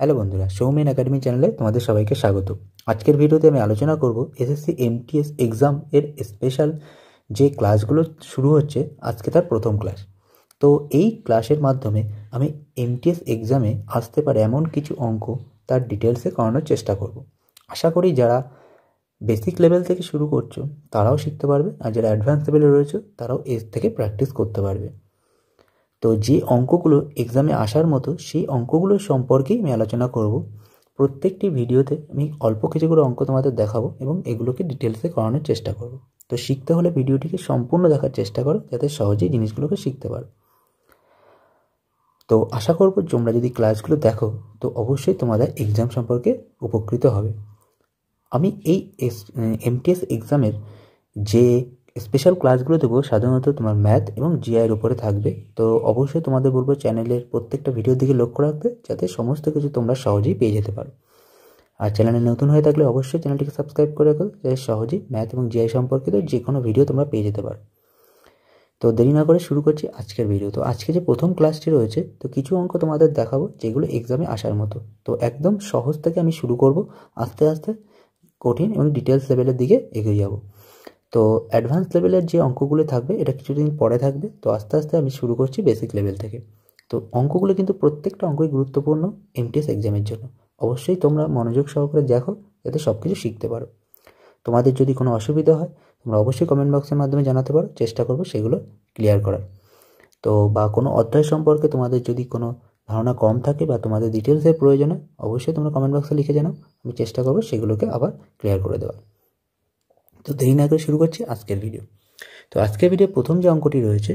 hello বন্ধুরা Soumen academy চ্যানেলে তোমাদের সবাইকে স্বাগত আজকের ভিডিওতে আমি আলোচনা করব এসএসসি এমটিএস এক্সাম এর স্পেশাল যে ক্লাসগুলো শুরু হচ্ছে আজকে তার প্রথম ক্লাস তো এই ক্লাসের মাধ্যমে আমি এমটিএস এক্সামে আসতে পারে এমন কিছু অঙ্ক তার ডিটেলসে করানোর চেষ্টা করব আশা করি যারা বেসিক লেভেল থেকে শুরু করছো তারাও শিখতে পারবে আর যারা অ্যাডভান্স লেভেলে রয়েছে তারাও এর থেকে প্র্যাকটিস করতে পারবে তো যে অঙ্কগুলো এক্সামে আসার মতো সেই অঙ্কগুলো সম্পর্কেই আমি আলোচনা করব প্রত্যেকটি ভিডিওতে আমি অল্প কিছু করে অঙ্ক তোমাদের দেখাবো এবং এগুলোকে ডিটেলসে করানোর চেষ্টা করব তো শিখতে হলে ভিডিওটিকে সম্পূর্ণ দেখার চেষ্টা করো যাতে সহজেই জিনিসগুলোকে শিখতে পারো তো আশা করব তোমরা যদি ক্লাসগুলো দেখো তো অবশ্যই তোমাদের এক্সাম সম্পর্কে উপকৃত হবে আমি এই এমটিএস এক্সামের যে স্পেশাল ক্লাসগুলো দেবো সাধারণত তোমার ম্যাথ এবং জিআইয়ের উপরে থাকবে তো অবশ্যই তোমাদের বলবো চ্যানেলের প্রত্যেকটা ভিডিওর দিকে লক্ষ্য রাখবে যাতে সমস্ত কিছু তোমরা সহজেই পেয়ে যেতে পারো আর চ্যানেলে নতুন হয়ে থাকলে অবশ্যই চ্যানেলটিকে সাবস্ক্রাইব করে রাখো যাতে সহজেই ম্যাথ এবং জিআই সম্পর্কিত যে কোনো ভিডিও তোমরা পেয়ে যেতে পারো তো দেরি না করে শুরু করছি আজকের ভিডিও তো আজকে যে প্রথম ক্লাসটি রয়েছে তো কিছু অঙ্ক তোমাদের দেখাবো যেগুলো এক্সামে আসার মতো তো একদম সহজ থেকে আমি শুরু করব আস্তে আস্তে কঠিন এবং ডিটেলস লেভেলের দিকে এগিয়ে যাবো তো অ্যাডভান্স লেভেলের যে অঙ্কগুলো থাকবে এটা কিছুদিন পরে থাকবে তো আস্তে আস্তে আমি শুরু করছি বেসিক লেভেল থেকে তো অঙ্কগুলো কিন্তু প্রত্যেকটা অঙ্কই গুরুত্বপূর্ণ এমটিএস এক্সামের জন্য অবশ্যই তোমরা মনোযোগ সহকারে দেখো যাতে সব কিছু শিখতে পারো তোমাদের যদি কোনো অসুবিধা হয় তোমরা অবশ্যই কমেন্ট বক্সের মাধ্যমে জানাতে পারো চেষ্টা করবো সেগুলো ক্লিয়ার করার তো বা কোনো অধ্যায় সম্পর্কে তোমাদের যদি কোনো ধারণা কম থাকে বা তোমাদের ডিটেলসের প্রয়োজন হয় অবশ্যই তোমরা কমেন্ট বক্সে লিখে জানাও আমি চেষ্টা করবো সেগুলোকে আবার ক্লিয়ার করে দেওয়ার তো দেরি না করে শুরু করছি আজকের ভিডিও তো আজকের ভিডিও প্রথম যে অঙ্কটি রয়েছে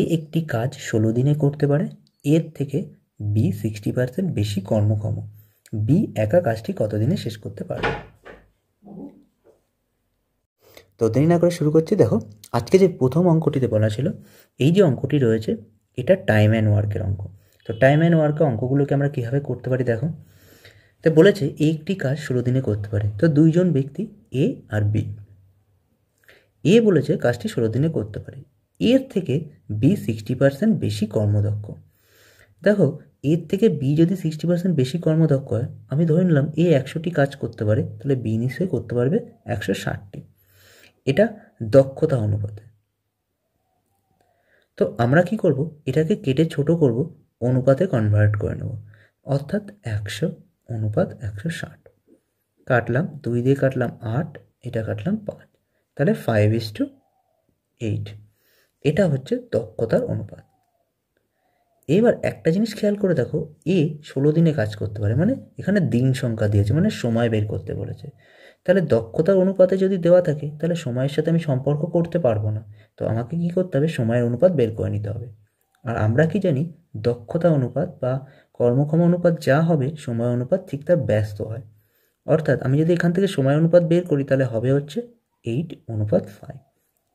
এ একটি কাজ ষোলো দিনে করতে পারে এর থেকে বি সিক্সটি পার্সেন্ট বেশি কর্মক্ষম বি একা কাজটি কতদিনে শেষ করতে পারবে তো দেরি না করে শুরু করছি দেখো আজকে যে প্রথম অঙ্কটিতে বলা ছিল এই যে অঙ্কটি রয়েছে এটা টাইম অ্যান্ড ওয়ার্কের অঙ্ক তো টাইম অ্যান্ড ওয়ার্কের অঙ্কগুলোকে আমরা কীভাবে করতে পারি দেখো তা বলেছে একটি কাজ ষোলো দিনে করতে পারে তো দুইজন ব্যক্তি এ আর বি এ বলেছে কাজটি ষোলো দিনে করতে পারে এর থেকে বি সিক্সটি পার্সেন্ট বেশি কর্মদক্ষ দেখো এর থেকে বি যদি সিক্সটি পার্সেন্ট বেশি কর্মদক্ষ হয় আমি ধরে নিলাম এ একশোটি কাজ করতে পারে তাহলে বি নিশ্চয়ই করতে পারবে একশো ষাটটি এটা দক্ষতা অনুপাতে তো আমরা কি করব এটাকে কেটে ছোট করব অনুপাতে কনভার্ট করে নেব অর্থাৎ একশো অনুপাত একশো ষাট কাটলাম দুই দিয়ে কাটলাম আট এটা কাটলাম পাঁচ তাহলে ফাইভ ইস টু এইট এটা হচ্ছে দক্ষতার অনুপাত এবার একটা জিনিস খেয়াল করে দেখো এ ষোলো দিনে কাজ করতে পারে মানে এখানে দিন সংখ্যা দিয়েছে মানে সময় বের করতে বলেছে তাহলে দক্ষতার অনুপাতে যদি দেওয়া থাকে তাহলে সময়ের সাথে আমি সম্পর্ক করতে পারবো না তো আমাকে কী করতে হবে সময়ের অনুপাত বের করে নিতে হবে আর আমরা কি জানি দক্ষতা অনুপাত বা কর্মক্ষম অনুপাত যা হবে সময় অনুপাত ঠিক তার ব্যস্ত হয় অর্থাৎ আমি যদি এখান থেকে সময় অনুপাত বের করি তাহলে হবে হচ্ছে এইট অনুপাত ফাইভ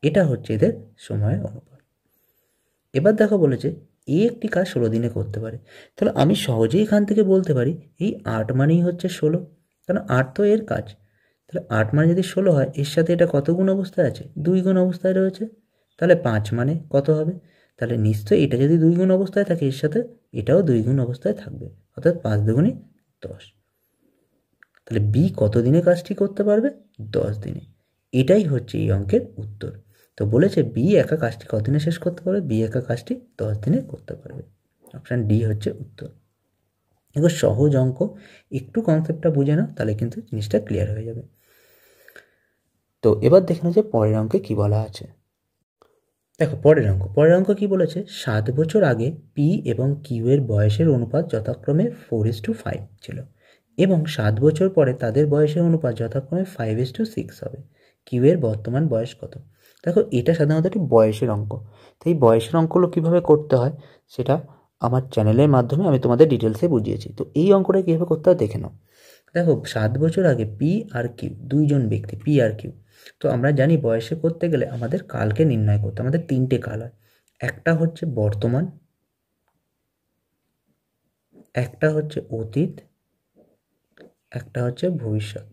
এটা হচ্ছে এদের সময় অনুপাত এবার দেখো বলেছে এই একটি কাজ ষোলো দিনে করতে পারে তাহলে আমি সহজেই এখান থেকে বলতে পারি এই আট মানেই হচ্ছে ষোলো কারণ আট তো এর কাজ তাহলে আট মানে যদি ষোলো হয় এর সাথে এটা কত গুণ অবস্থায় আছে দুই গুণ অবস্থায় রয়েছে তাহলে পাঁচ মানে কত হবে তাহলে নিশ্চয়ই এটা যদি দুই গুণ অবস্থায় থাকে এর সাথে এটাও দুই গুণ অবস্থায় থাকবে অর্থাৎ পাঁচ দুগুণে দশ তাহলে বি কত দিনে কাজটি করতে পারবে দশ দিনে এটাই হচ্ছে এই অঙ্কের উত্তর তো বলেছে বি একা কাজটি কদিনে শেষ করতে পারবে বি একা কাজটি দশ দিনে করতে পারবে অপশান ডি হচ্ছে উত্তর এগুলো সহজ অঙ্ক একটু কনসেপ্টটা বুঝে নাও তাহলে কিন্তু জিনিসটা ক্লিয়ার হয়ে যাবে তো এবার দেখে যে পরের অঙ্কে কী বলা আছে দেখো পরের অঙ্ক পরের অঙ্ক কী বলেছে সাত বছর আগে পি এবং কিউ এর বয়সের অনুপাত যথাক্রমে ফোর ইস টু ফাইভ ছিল এবং সাত বছর পরে তাদের বয়সের অনুপাত যথাক্রমে ফাইভ ইস টু সিক্স হবে কিউ এর বর্তমান বয়স কত দেখো এটা সাধারণত একটি বয়সের অঙ্ক তাই বয়সের অঙ্কগুলো কীভাবে করতে হয় সেটা আমার চ্যানেলের মাধ্যমে আমি তোমাদের ডিটেলসে বুঝিয়েছি তো এই অঙ্কটা কীভাবে করতে হয় দেখে নাও দেখো সাত বছর আগে পি আর কিউ দুইজন ব্যক্তি পি আর কিউ তো আমরা জানি বয়সে করতে গেলে আমাদের কালকে নির্ণয় করতে আমাদের তিনটে কাল হয় একটা হচ্ছে বর্তমান একটা হচ্ছে অতীত একটা হচ্ছে ভবিষ্যৎ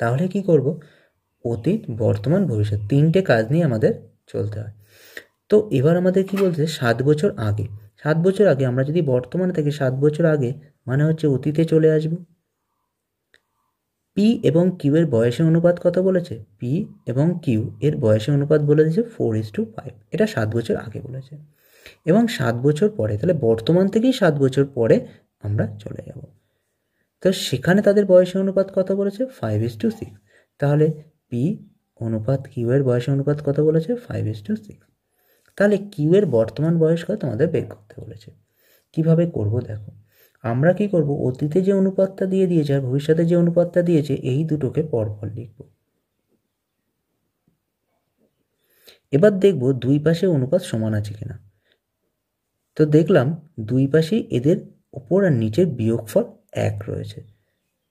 তাহলে কি করব অতীত বর্তমান ভবিষ্যৎ তিনটে কাজ নিয়ে আমাদের চলতে হয় তো এবার আমাদের কি বলছে সাত বছর আগে সাত বছর আগে আমরা যদি বর্তমানে থেকে সাত বছর আগে মানে হচ্ছে অতীতে চলে আসব পি এবং কিউ এর বয়সের অনুপাত কত বলেছে পি এবং কিউ এর বয়সের অনুপাত বলে দিয়েছে ফোর ইস টু ফাইভ এটা সাত বছর আগে বলেছে এবং সাত বছর পরে তাহলে বর্তমান থেকেই সাত বছর পরে আমরা চলে যাব তো সেখানে তাদের বয়সের অনুপাত কত বলেছে ফাইভ ইস টু সিক্স তাহলে পি অনুপাত কিউ এর বয়সের অনুপাত কত বলেছে ফাইভ ইস টু সিক্স তাহলে কিউ এর বর্তমান বয়স কত আমাদের বের করতে বলেছে কিভাবে করব দেখো আমরা কি করব অতীতে যে অনুপাতটা দিয়ে দিয়েছে আর ভবিষ্যতে যে অনুপাতটা দিয়েছে এই দুটোকে পরপর লিখব এবার দেখব দুই পাশে অনুপাত সমান আছে কিনা তো দেখলাম দুই পাশে এদের উপর আর নিচের বিয়োগফল এক রয়েছে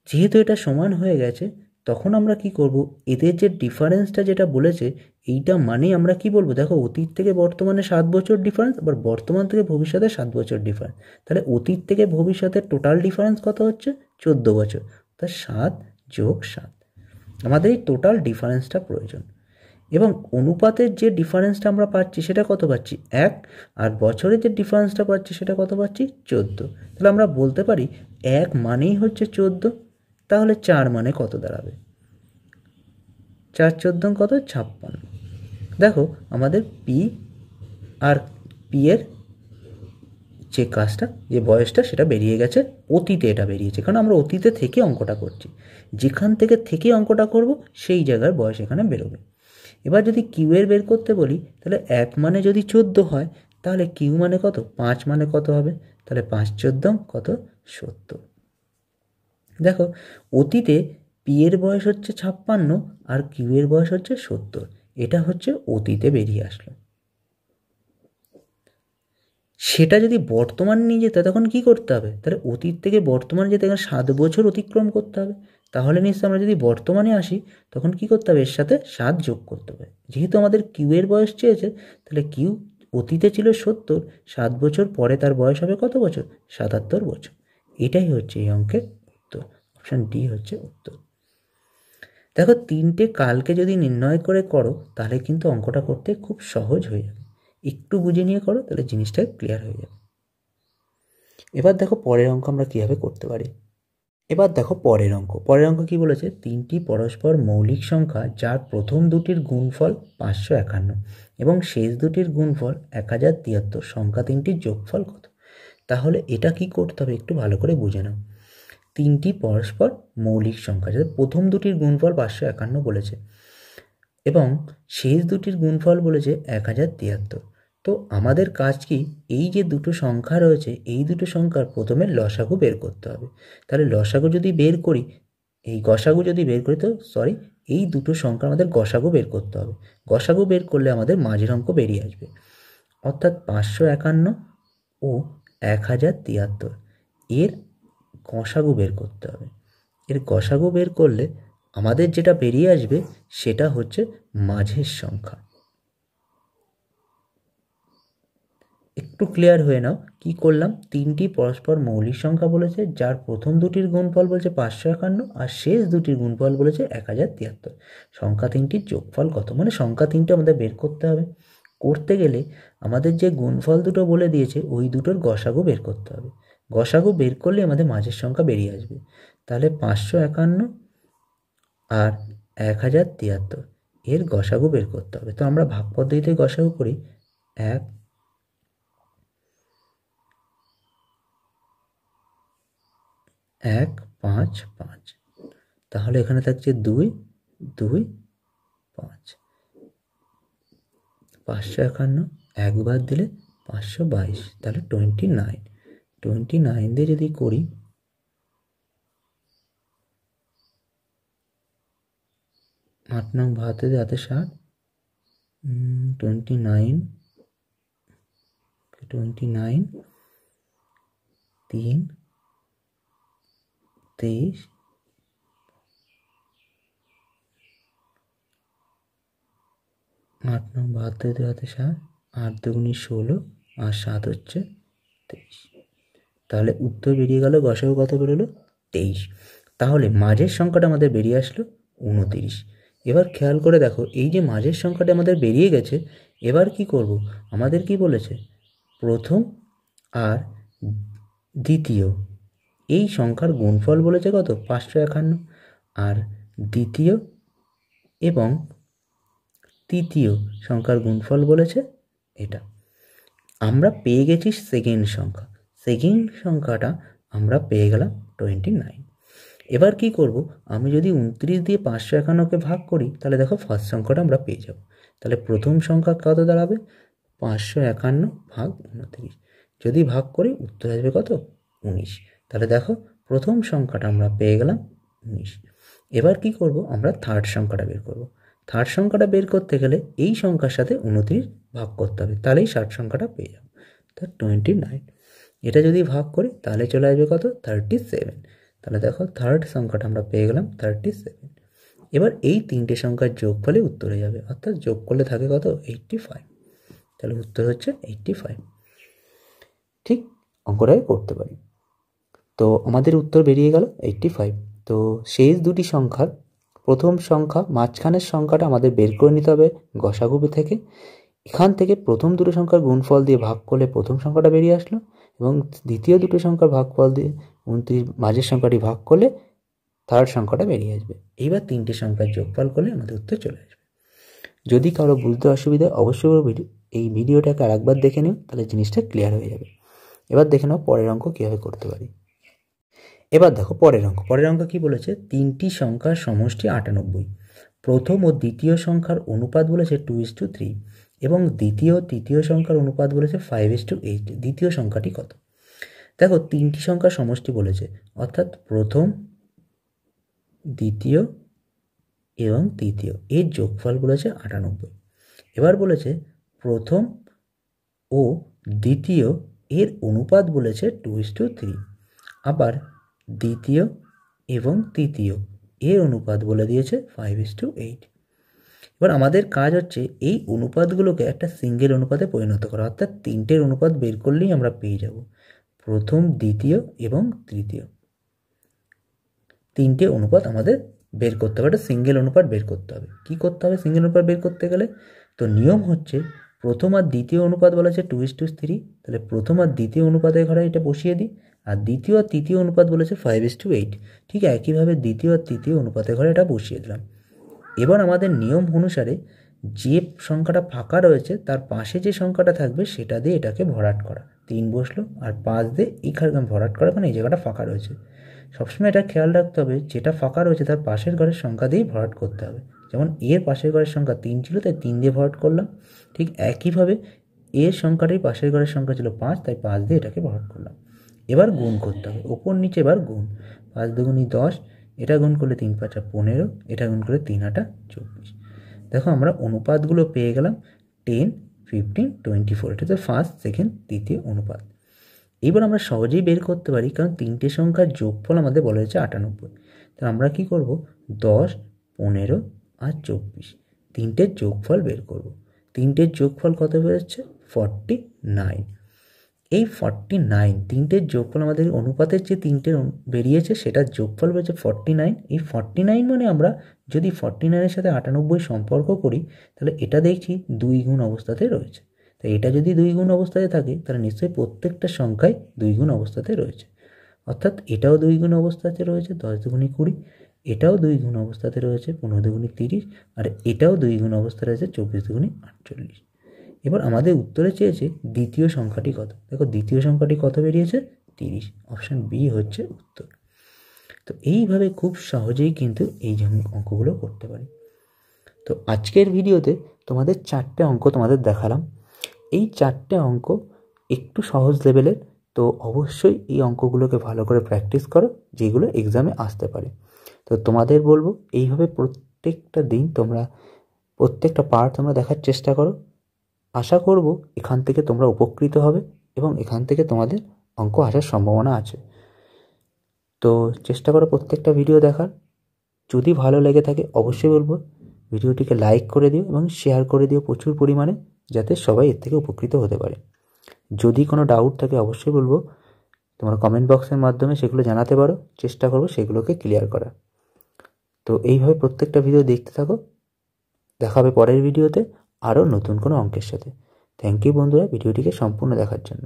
যেহেতু এটা সমান হয়ে গেছে তখন আমরা কি করব এদের যে ডিফারেন্সটা যেটা বলেছে এইটা মানে আমরা কি বলবো দেখো অতীত থেকে বর্তমানে সাত বছর ডিফারেন্স আবার বর্তমান থেকে ভবিষ্যতে সাত বছর ডিফারেন্স তাহলে অতীত থেকে ভবিষ্যতে টোটাল ডিফারেন্স কত হচ্ছে চোদ্দো বছর তা সাত যোগ সাত আমাদের এই টোটাল ডিফারেন্সটা প্রয়োজন এবং অনুপাতের যে ডিফারেন্সটা আমরা পাচ্ছি সেটা কত পাচ্ছি এক আর বছরের যে ডিফারেন্সটা পাচ্ছি সেটা কত পাচ্ছি চোদ্দ তাহলে আমরা বলতে পারি এক মানেই হচ্ছে চোদ্দ তাহলে চার মানে কত দাঁড়াবে চার চোদ্দ কত ছাপ্পান্ন দেখো আমাদের পি আর পি এর যে কাজটা যে বয়সটা সেটা বেরিয়ে গেছে অতীতে এটা বেরিয়েছে কারণ আমরা অতীতে থেকে অঙ্কটা করছি যেখান থেকে থেকে অঙ্কটা করব সেই জায়গার বয়স এখানে বেরোবে এবার যদি কিউ এর বের করতে বলি তাহলে এক মানে যদি চোদ্দ হয় তাহলে কিউ মানে কত পাঁচ মানে কত হবে তাহলে পাঁচ চোদ্দ কত সত্তর দেখো অতীতে পি এর বয়স হচ্ছে ছাপ্পান্ন আর কিউ এর বয়স হচ্ছে সত্তর এটা হচ্ছে অতীতে বেরিয়ে আসলো সেটা যদি বর্তমান নিয়ে যেতে তখন কি করতে হবে তাহলে অতীত থেকে বর্তমানে যেতে গেলে সাত বছর অতিক্রম করতে হবে তাহলে নিশ্চয় আমরা যদি বর্তমানে আসি তখন কি করতে হবে এর সাথে সাত যোগ করতে হবে যেহেতু আমাদের কিউ এর বয়স চেয়েছে তাহলে কিউ অতীতে ছিল সত্তর সাত বছর পরে তার বয়স হবে কত বছর সাতাত্তর বছর এটাই হচ্ছে এই অঙ্কের উত্তর অপশান ডি হচ্ছে উত্তর দেখো তিনটে কালকে যদি নির্ণয় করে করো তাহলে কিন্তু অঙ্কটা করতে খুব সহজ হয়ে যাবে একটু বুঝে নিয়ে করো তাহলে জিনিসটা ক্লিয়ার হয়ে যাবে এবার দেখো পরের অঙ্ক আমরা কীভাবে করতে পারি এবার দেখো পরের অঙ্ক পরের অঙ্ক কি বলেছে তিনটি পরস্পর মৌলিক সংখ্যা যার প্রথম দুটির গুণফল পাঁচশো একান্ন এবং শেষ দুটির গুণফল এক হাজার তিয়াত্তর সংখ্যা তিনটির যোগফল কত তাহলে এটা কি করতে হবে একটু ভালো করে বুঝে নাও তিনটি পরস্পর মৌলিক সংখ্যা যাতে প্রথম দুটির গুণফল পাঁচশো একান্ন বলেছে এবং শেষ দুটির গুণফল বলেছে এক হাজার তিয়াত্তর তো আমাদের কাজ কি এই যে দুটো সংখ্যা রয়েছে এই দুটো সংখ্যার প্রথমে লসাগু বের করতে হবে তাহলে লসাগু যদি বের করি এই গসাগু যদি বের করি তো সরি এই দুটো সংখ্যা আমাদের গসাগু বের করতে হবে গসাগু বের করলে আমাদের মাঝের অঙ্ক বেরিয়ে আসবে অর্থাৎ পাঁচশো একান্ন ও এক হাজার তিয়াত্তর এর কষাগু বের করতে হবে এর কষাগু বের করলে আমাদের যেটা বেরিয়ে আসবে সেটা হচ্ছে মাঝের সংখ্যা একটু ক্লিয়ার হয়ে নাও কি করলাম তিনটি পরস্পর মৌলিক সংখ্যা বলেছে যার প্রথম দুটির গুণফল বলেছে পাঁচশো একান্ন আর শেষ দুটির গুণফল বলেছে এক হাজার তিয়াত্তর সংখ্যা তিনটির যোগফল কত মানে সংখ্যা তিনটে আমাদের বের করতে হবে করতে গেলে আমাদের যে গুণফল দুটো বলে দিয়েছে ওই দুটোর গসাগু বের করতে হবে গসাগু বের করলে আমাদের মাঝের সংখ্যা বেরিয়ে আসবে তাহলে পাঁচশো একান্ন আর এক হাজার তিয়াত্তর এর গসাগু বের করতে হবে তো আমরা ভাগ পদ্ধতিতে গসাগু করি এক এক পাঁচ পাঁচ তাহলে এখানে থাকছে দুই দুই পাঁচ পাঁচশো একান্ন একবার দিলে পাঁচশো বাইশ তাহলে টোয়েন্টি নাইন টোয়েন্টি নাইন দিয়ে যদি করি আট নং ভাতে দিয়ে হাতে ষাট টোয়েন্টি নাইন টোয়েন্টি নাইন তিন তেইশ আট নং বাহাত্তর দুই হাতে সাত আট দুগুণি ষোলো আর সাত হচ্ছে তেইশ তাহলে উত্তর বেরিয়ে গেল গসাগু কত বেরোলো তেইশ তাহলে মাঝের সংখ্যাটা আমাদের বেরিয়ে আসলো উনতিরিশ এবার খেয়াল করে দেখো এই যে মাঝের সংখ্যাটা আমাদের বেরিয়ে গেছে এবার কি করব আমাদের কি বলেছে প্রথম আর দ্বিতীয় এই সংখ্যার গুণফল বলেছে কত পাঁচশো একান্ন আর দ্বিতীয় এবং তৃতীয় সংখ্যার গুণফল বলেছে এটা আমরা পেয়ে গেছি সেকেন্ড সংখ্যা সেকেন্ড সংখ্যাটা আমরা পেয়ে গেলাম টোয়েন্টি নাইন এবার কি করব আমি যদি উনত্রিশ দিয়ে পাঁচশো একান্নকে ভাগ করি তাহলে দেখো ফার্স্ট সংখ্যাটা আমরা পেয়ে যাব তাহলে প্রথম সংখ্যা কত দাঁড়াবে পাঁচশো একান্ন ভাগ উনত্রিশ যদি ভাগ করি উত্তর আসবে কত উনিশ তাহলে দেখো প্রথম সংখ্যাটা আমরা পেয়ে গেলাম উনিশ এবার কি করব আমরা থার্ড সংখ্যাটা বের করব থার্ড সংখ্যাটা বের করতে গেলে এই সংখ্যার সাথে উনত্রিশ ভাগ করতে হবে তাহলেই ষাট সংখ্যাটা পেয়ে যাব তা টোয়েন্টি নাইন এটা যদি ভাগ করি তাহলে চলে আসবে কত থার্টি সেভেন তাহলে দেখো থার্ড সংখ্যাটা আমরা পেয়ে গেলাম থার্টি সেভেন এবার এই তিনটে সংখ্যার যোগ ফলে উত্তর হয়ে যাবে অর্থাৎ যোগ করলে থাকে কত এইটটি ফাইভ তাহলে উত্তর হচ্ছে এইটটি ফাইভ ঠিক অঙ্কটাই করতে পারি তো আমাদের উত্তর বেরিয়ে গেল এইট্টি ফাইভ তো শেষ দুটি সংখ্যার প্রথম সংখ্যা মাঝখানের সংখ্যাটা আমাদের বের করে নিতে হবে গসাগুবি থেকে এখান থেকে প্রথম দুটো সংখ্যার গুণফল দিয়ে ভাগ করলে প্রথম সংখ্যাটা বেরিয়ে আসলো এবং দ্বিতীয় দুটো সংখ্যার ভাগফল দিয়ে উনত্রিশ মাঝের সংখ্যাটি ভাগ করলে থার্ড সংখ্যাটা বেরিয়ে আসবে এইবার তিনটি সংখ্যার যোগফল করলে আমাদের উত্তর চলে আসবে যদি কারো বুঝতে অসুবিধা অবশ্যই ভিডিও এই ভিডিওটাকে আরেকবার দেখে নিও তাহলে জিনিসটা ক্লিয়ার হয়ে যাবে এবার দেখে নাও পরের অঙ্ক কীভাবে করতে পারি এবার দেখো পরের অঙ্ক পরের অঙ্ক কী বলেছে তিনটি সংখ্যার সমষ্টি আটানব্বই প্রথম ও দ্বিতীয় সংখ্যার অনুপাত বলেছে টু ইস টু থ্রি এবং দ্বিতীয় তৃতীয় সংখ্যার অনুপাত বলেছে ফাইভ এস টু এইট দ্বিতীয় সংখ্যাটি কত দেখো তিনটি সংখ্যা সমষ্টি বলেছে অর্থাৎ প্রথম দ্বিতীয় এবং তৃতীয় এর যোগফল বলেছে আটানব্বই এবার বলেছে প্রথম ও দ্বিতীয় এর অনুপাত বলেছে টু ইস টু থ্রি আবার দ্বিতীয় এবং তৃতীয় এর অনুপাত বলে দিয়েছে ফাইভ ইস টু এইট এবার আমাদের কাজ হচ্ছে এই অনুপাতগুলোকে একটা সিঙ্গেল অনুপাতে পরিণত করা অর্থাৎ তিনটের অনুপাত বের করলেই আমরা পেয়ে যাব প্রথম দ্বিতীয় এবং তৃতীয় তিনটে অনুপাত আমাদের বের করতে হবে একটা সিঙ্গেল অনুপাত বের করতে হবে কি করতে হবে সিঙ্গেল অনুপাত বের করতে গেলে তো নিয়ম হচ্ছে প্রথম আর দ্বিতীয় অনুপাত বলা হচ্ছে টু ইস টু থ্রি তাহলে প্রথম আর দ্বিতীয় অনুপাতের ঘরে এটা বসিয়ে দিই আর দ্বিতীয় আর তৃতীয় অনুপাত বলেছে ফাইভ ইস টু এইট ঠিক একইভাবে দ্বিতীয় আর তৃতীয় অনুপাতের ঘরে এটা বসিয়ে দিলাম এবার আমাদের নিয়ম অনুসারে যে সংখ্যাটা ফাঁকা রয়েছে তার পাশে যে সংখ্যাটা থাকবে সেটা দিয়ে এটাকে ভরাট করা তিন বসলো আর পাঁচ দিয়ে এইখানে ভরাট করা কারণ মানে এই জায়গাটা ফাঁকা রয়েছে সবসময় এটা খেয়াল রাখতে হবে যেটা ফাঁকা রয়েছে তার পাশের ঘরের সংখ্যা দিয়েই ভরাট করতে হবে যেমন এর পাশের ঘরের সংখ্যা তিন ছিল তাই তিন দিয়ে ভরাট করলাম ঠিক একইভাবে এর সংখ্যাটাই পাশের ঘরের সংখ্যা ছিল পাঁচ তাই পাঁচ দিয়ে এটাকে ভরাট করলাম এবার গুণ করতে হবে ওপর নিচে এবার গুণ পাঁচ দুগুণি দশ এটা গুণ করলে তিন পাঁচা পনেরো এটা গুণ করলে তিন আটা চব্বিশ দেখো আমরা অনুপাতগুলো পেয়ে গেলাম টেন ফিফটিন টোয়েন্টি ফোর এটা হচ্ছে ফার্স্ট সেকেন্ড তৃতীয় অনুপাত এবার আমরা সহজেই বের করতে পারি কারণ তিনটে সংখ্যার যোগফল আমাদের বলা হয়েছে আটানব্বই তাহলে আমরা কি করব দশ পনেরো আর চব্বিশ তিনটের যোগফল বের করব তিনটের যোগফল কত বেরোচ্ছে ফর্টি নাইন এই ফর্টি নাইন তিনটের যোগফল আমাদের অনুপাতের যে তিনটে বেরিয়েছে সেটার যোগফল রয়েছে ফর্টি নাইন এই ফর্টি নাইন মানে আমরা যদি ফর্টি নাইনের সাথে আটানব্বই সম্পর্ক করি তাহলে এটা দেখছি দুই গুণ অবস্থাতে রয়েছে তাই এটা যদি দুই গুণ অবস্থাতে থাকে তাহলে নিশ্চয়ই প্রত্যেকটা সংখ্যায় দুই গুণ অবস্থাতে রয়েছে অর্থাৎ এটাও দুই গুণ অবস্থাতে রয়েছে দশ দুগুণি কুড়ি এটাও দুই গুণ অবস্থাতে রয়েছে পনেরো দুগুণি তিরিশ আর এটাও দুই গুণ অবস্থা রয়েছে চব্বিশ দুগুণি আটচল্লিশ এবার আমাদের উত্তরে চেয়েছে দ্বিতীয় সংখ্যাটি কত দেখো দ্বিতীয় সংখ্যাটি কত বেরিয়েছে তিরিশ অপশান বি হচ্ছে উত্তর তো এইভাবে খুব সহজেই কিন্তু এই অঙ্কগুলো করতে পারি তো আজকের ভিডিওতে তোমাদের চারটে অঙ্ক তোমাদের দেখালাম এই চারটে অঙ্ক একটু সহজ লেভেলের তো অবশ্যই এই অঙ্কগুলোকে ভালো করে প্র্যাকটিস করো যেগুলো এক্সামে আসতে পারে তো তোমাদের বলবো এইভাবে প্রত্যেকটা দিন তোমরা প্রত্যেকটা পার্ট তোমরা দেখার চেষ্টা করো আশা করব এখান থেকে তোমরা উপকৃত হবে এবং এখান থেকে তোমাদের অঙ্ক আসার সম্ভাবনা আছে তো চেষ্টা করো প্রত্যেকটা ভিডিও দেখার যদি ভালো লেগে থাকে অবশ্যই বলবো ভিডিওটিকে লাইক করে দিও এবং শেয়ার করে দিও প্রচুর পরিমাণে যাতে সবাই এর থেকে উপকৃত হতে পারে যদি কোনো ডাউট থাকে অবশ্যই বলবো তোমরা কমেন্ট বক্সের মাধ্যমে সেগুলো জানাতে পারো চেষ্টা করবো সেগুলোকে ক্লিয়ার করা তো এইভাবে প্রত্যেকটা ভিডিও দেখতে থাকো দেখাবে পরের ভিডিওতে আরও নতুন কোনো অঙ্কের সাথে থ্যাংক ইউ বন্ধুরা ভিডিওটিকে সম্পূর্ণ দেখার জন্য